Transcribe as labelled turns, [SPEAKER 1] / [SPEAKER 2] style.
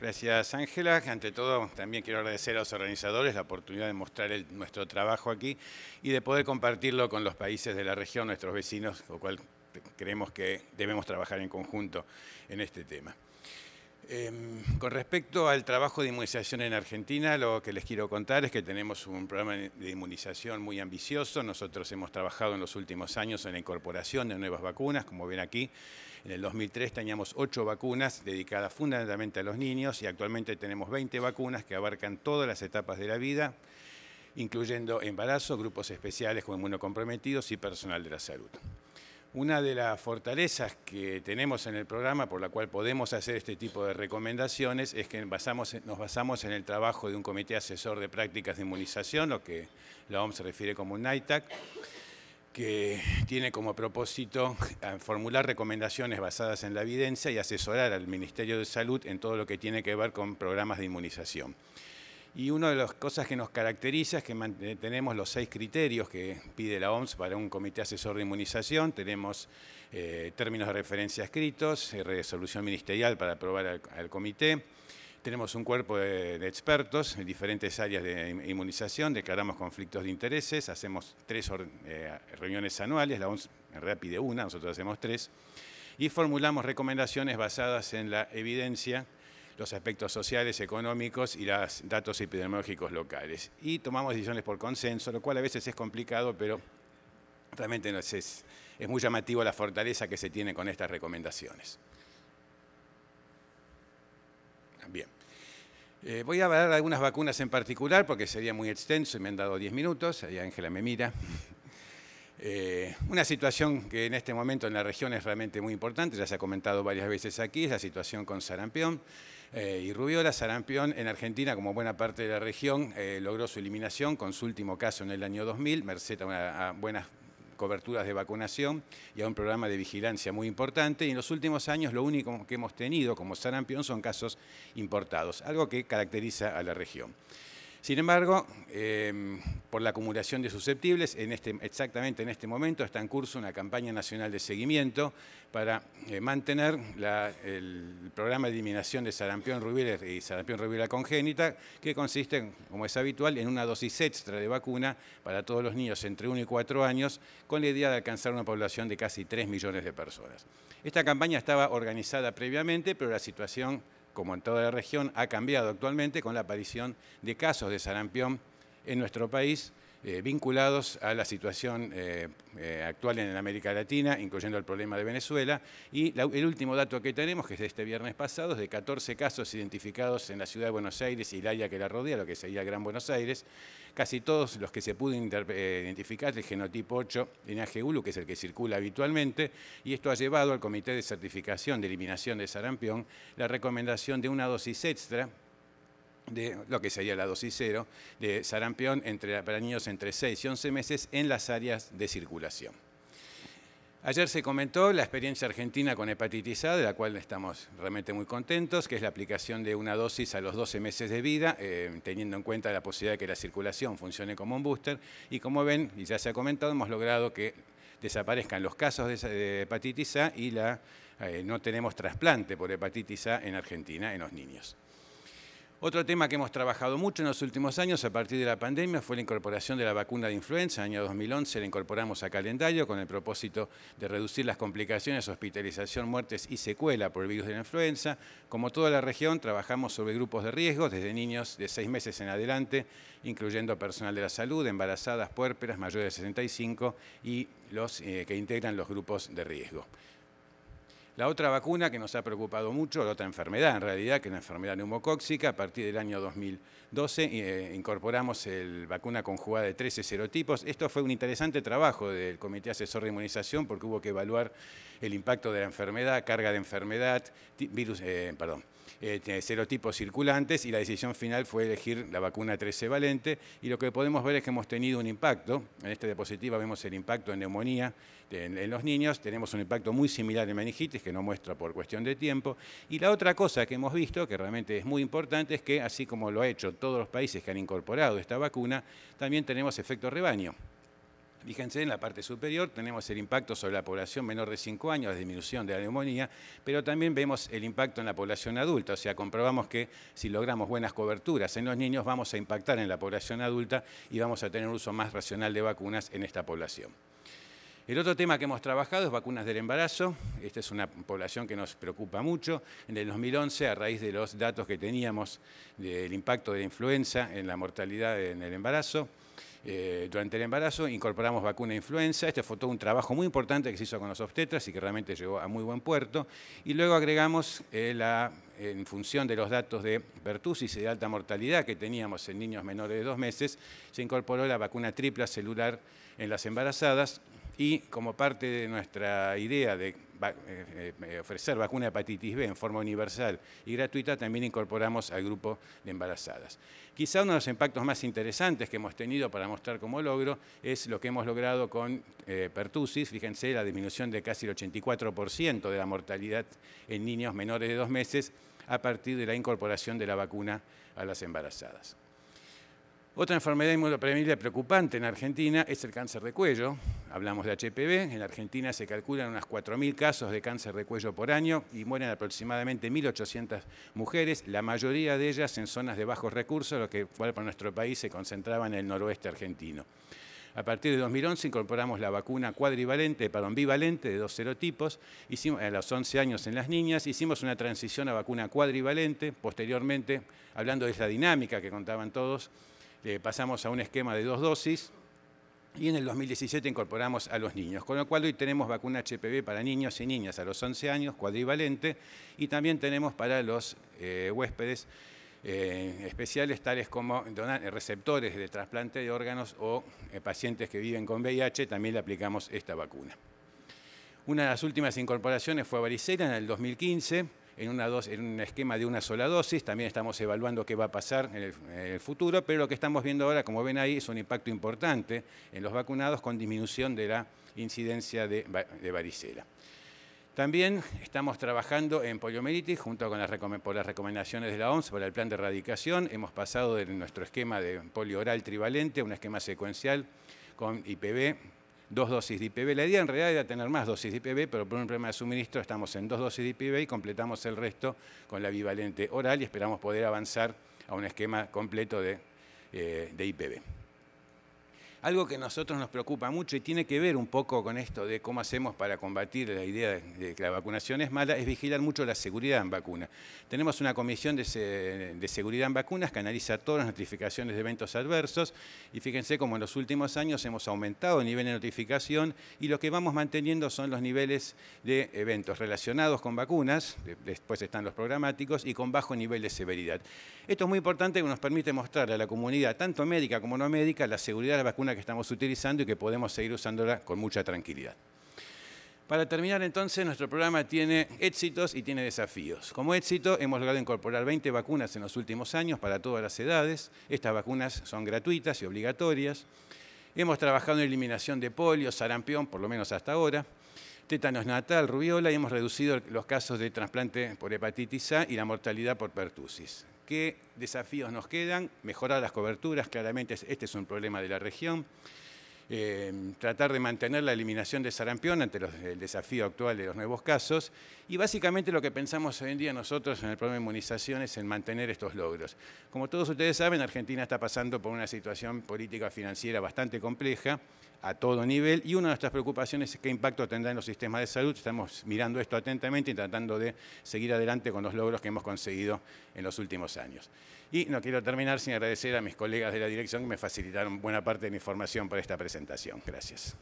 [SPEAKER 1] Gracias, Ángela. Ante todo, también quiero agradecer a los organizadores la oportunidad de mostrar nuestro trabajo aquí y de poder compartirlo con los países de la región, nuestros vecinos, con lo cual creemos que debemos trabajar en conjunto en este tema. Em, con respecto al trabajo de inmunización en Argentina, lo que les quiero contar es que tenemos un programa de inmunización muy ambicioso. Nosotros hemos trabajado en los últimos años en la incorporación de nuevas vacunas, como ven aquí. En el 2003 teníamos ocho vacunas dedicadas fundamentalmente a los niños y actualmente tenemos 20 vacunas que abarcan todas las etapas de la vida, incluyendo embarazo, grupos especiales como inmunocomprometidos y personal de la salud. Una de las fortalezas que tenemos en el programa por la cual podemos hacer este tipo de recomendaciones es que basamos, nos basamos en el trabajo de un comité asesor de prácticas de inmunización, lo que la OMS se refiere como un NITAC, que tiene como propósito eh, formular recomendaciones basadas en la evidencia y asesorar al Ministerio de Salud en todo lo que tiene que ver con programas de inmunización. Y una de las cosas que nos caracteriza es que eh, tenemos los seis criterios que pide la OMS para un comité asesor de inmunización. Tenemos eh, términos de referencia escritos, resolución ministerial para aprobar al comité, tenemos un cuerpo de, expertos en diferentes áreas de inmunización, declaramos conflictos de intereses, hacemos tres eh, reuniones anuales, la OMS en realidad pide una, nosotros hacemos tres, y formulamos recomendaciones basadas en la evidencia, los aspectos sociales, económicos y los datos epidemiológicos locales. Y tomamos decisiones por consenso, lo cual a veces es complicado, pero realmente es muy llamativo la fortaleza que se tiene con estas recomendaciones. Bien. Eh, voy a hablar de algunas vacunas en particular porque sería muy extenso y me han dado 10 minutos. Ahí Ángela me mira. Eh, una situación que en este momento en la región es realmente muy importante, ya se ha comentado varias veces aquí, es la situación con sarampión eh, y rubiola. Sarampión en Argentina, como buena parte de la región, logró su eliminación con su último caso en el año 2000, merced a, a buenas coberturas de vacunación y a un programa de vigilancia muy importante. Y en los últimos años lo único que hemos tenido como sarampión son casos importados, algo que caracteriza a la región. Sin embargo, em, por la acumulación de susceptibles, en este, exactamente en este momento está en curso una campaña nacional de seguimiento para eh, mantener el programa de eliminación de sarampión rubéola y sarampión rubéola congénita, que consiste, como es habitual, en una dosis extra de vacuna para todos los niños entre 1 y 4 años, con la idea de alcanzar una población de casi 3 millones de personas. Esta campaña estaba organizada previamente, pero la situación como en toda la región, ha cambiado actualmente con la aparición de casos de sarampión en nuestro país eh, vinculados a la situación eh, eh, actual en América Latina, incluyendo el problema de Venezuela. Y el último dato que tenemos, que es de este viernes pasado, es de 14 casos identificados en la ciudad de Buenos Aires y el área que la rodea, lo que sería Gran Buenos Aires. Casi todos los que se pudo identificar el genotipo 8 en AGULU, que es el que circula habitualmente, y esto ha llevado al Comité de Certificación de Eliminación de Sarampión la recomendación de una dosis extra de lo que sería la dosis cero de sarampión entre, para niños entre 6 y 11 meses en las áreas de circulación. Ayer se comentó la experiencia argentina con hepatitis A, de la cual estamos realmente muy contentos, que es la aplicación de una dosis a los 12 meses de vida, eh, teniendo en cuenta la posibilidad de que la circulación funcione como un booster. Y como ven, y ya se ha comentado, hemos logrado que desaparezcan los casos de, hepatitis A y la, eh, no tenemos trasplante por hepatitis A en Argentina en los niños. Otro tema que hemos trabajado mucho en los últimos años a partir de la pandemia fue la incorporación de la vacuna de influenza. En el año 2011 la incorporamos a calendario con el propósito de reducir las complicaciones, hospitalización, muertes y secuela por el virus de la influenza. Como toda la región, trabajamos sobre grupos de riesgo desde niños de seis meses en adelante, incluyendo personal de la salud, embarazadas, puérperas, mayores de 65 y los eh, que integran los grupos de riesgo. La otra vacuna que nos ha preocupado mucho, la otra enfermedad en realidad, que es la enfermedad neumocóxica, a partir del año 2012 eh, incorporamos la vacuna conjugada de 13 serotipos. Esto fue un interesante trabajo del Comité Asesor de Inmunización porque hubo que evaluar el impacto de la enfermedad, carga de enfermedad, virus, eh, perdón, eh, serotipos circulantes y la decisión final fue elegir la vacuna 13 valente y lo que podemos ver es que hemos tenido un impacto, en esta diapositiva vemos el impacto en neumonía en, los niños, tenemos un impacto muy similar en meningitis que no muestra por cuestión de tiempo y la otra cosa que hemos visto que realmente es muy importante es que así como lo han hecho todos los países que han incorporado esta vacuna, también tenemos efecto rebaño. Fíjense, en la parte superior tenemos el impacto sobre la población menor de 5 años, disminución de la neumonía, pero también vemos el impacto en la población adulta, o sea, comprobamos que si logramos buenas coberturas en los niños vamos a impactar en la población adulta y vamos a tener un uso más racional de vacunas en esta población. El otro tema que hemos trabajado es vacunas del embarazo. Esta es una población que nos preocupa mucho. En el 2011, a raíz de los datos que teníamos del impacto de la influenza en la mortalidad en el embarazo, eh, durante el embarazo incorporamos vacuna influenza, este fue todo un trabajo muy importante que se hizo con los obstetras y que realmente llegó a muy buen puerto, y luego agregamos eh, la, en función de los datos de pertusis y de alta mortalidad que teníamos en niños menores de dos meses, se incorporó la vacuna tripla celular en las embarazadas y como parte de nuestra idea de eh, eh, ofrecer vacuna de hepatitis B en forma universal y gratuita, también incorporamos al grupo de embarazadas. Quizá uno de los impactos más interesantes que hemos tenido para mostrar como logro es lo que hemos logrado con eh, Pertusis, fíjense la disminución de casi el 84% de la mortalidad en niños menores de dos meses a partir de la incorporación de la vacuna a las embarazadas. Otra enfermedad inmunoprevenible preocupante en Argentina es el cáncer de cuello. Hablamos de HPV. En Argentina se calculan unas 4.000 casos de cáncer de cuello por año y mueren aproximadamente 1.800 mujeres, la mayoría de ellas en zonas de bajos recursos, lo que para nuestro país se concentraba en el noroeste argentino. A partir de 2011 incorporamos la vacuna cuadrivalente, perdón, bivalente de dos serotipos. Hicimos, a los 11 años en las niñas hicimos una transición a vacuna cuadrivalente. Posteriormente, hablando de esa dinámica que contaban todos, eh, pasamos a un esquema de dos dosis y en el 2017 incorporamos a los niños, con lo cual hoy tenemos vacuna HPV para niños y niñas a los 11 años, cuadrivalente, y también tenemos para los eh, huéspedes eh, especiales tales como receptores de trasplante de órganos o pacientes que viven con VIH, también le aplicamos esta vacuna. Una de las últimas incorporaciones fue a varicela en el 2015, en, una en un esquema de una sola dosis. También estamos evaluando qué va a pasar en el, futuro, pero lo que estamos viendo ahora, como ven ahí, es un impacto importante en los vacunados con disminución de la incidencia de, varicela. También estamos trabajando en poliomielitis junto con las, recomendaciones de la OMS para el plan de erradicación. Hemos pasado de nuestro esquema de polio oral trivalente un esquema secuencial con IPV, dos dosis de IPV. La idea en realidad era tener más dosis de IPV, pero por un problema de suministro estamos en dos dosis de IPV y completamos el resto con la bivalente oral y esperamos poder avanzar a un esquema completo de, eh, de IPV algo que a nosotros nos preocupa mucho y tiene que ver un poco con esto de cómo hacemos para combatir la idea de que la vacunación es mala, es vigilar mucho la seguridad en vacunas. Tenemos una comisión de, seguridad en vacunas que analiza todas las notificaciones de eventos adversos y fíjense cómo en los últimos años hemos aumentado el nivel de notificación y lo que vamos manteniendo son los niveles de eventos relacionados con vacunas, después están los programáticos, y con bajo nivel de severidad. Esto es muy importante porque nos permite mostrar a la comunidad, tanto médica como no médica, la seguridad de las vacunas que estamos utilizando y que podemos seguir usándola con mucha tranquilidad. Para terminar entonces, nuestro programa tiene éxitos y tiene desafíos. Como éxito, hemos logrado incorporar 20 vacunas en los últimos años para todas las edades. Estas vacunas son gratuitas y obligatorias. Hemos trabajado en eliminación de polio, sarampión, por lo menos hasta ahora, tétanos natal, rubiola y hemos reducido los casos de trasplante por hepatitis A y la mortalidad por pertusis qué desafíos nos quedan, mejorar las coberturas, claramente este es un problema de la región, eh, tratar de mantener la eliminación de sarampión ante el desafío actual de los nuevos casos y básicamente lo que pensamos hoy en día nosotros en el problema de inmunización es en mantener estos logros. Como todos ustedes saben, Argentina está pasando por una situación política financiera bastante compleja, a todo nivel y una de nuestras preocupaciones es qué impacto tendrá en los sistemas de salud. Estamos mirando esto atentamente y tratando de seguir adelante con los logros que hemos conseguido en los últimos años. Y no quiero terminar sin agradecer a mis colegas de la dirección que me facilitaron buena parte de mi información para esta presentación. Gracias.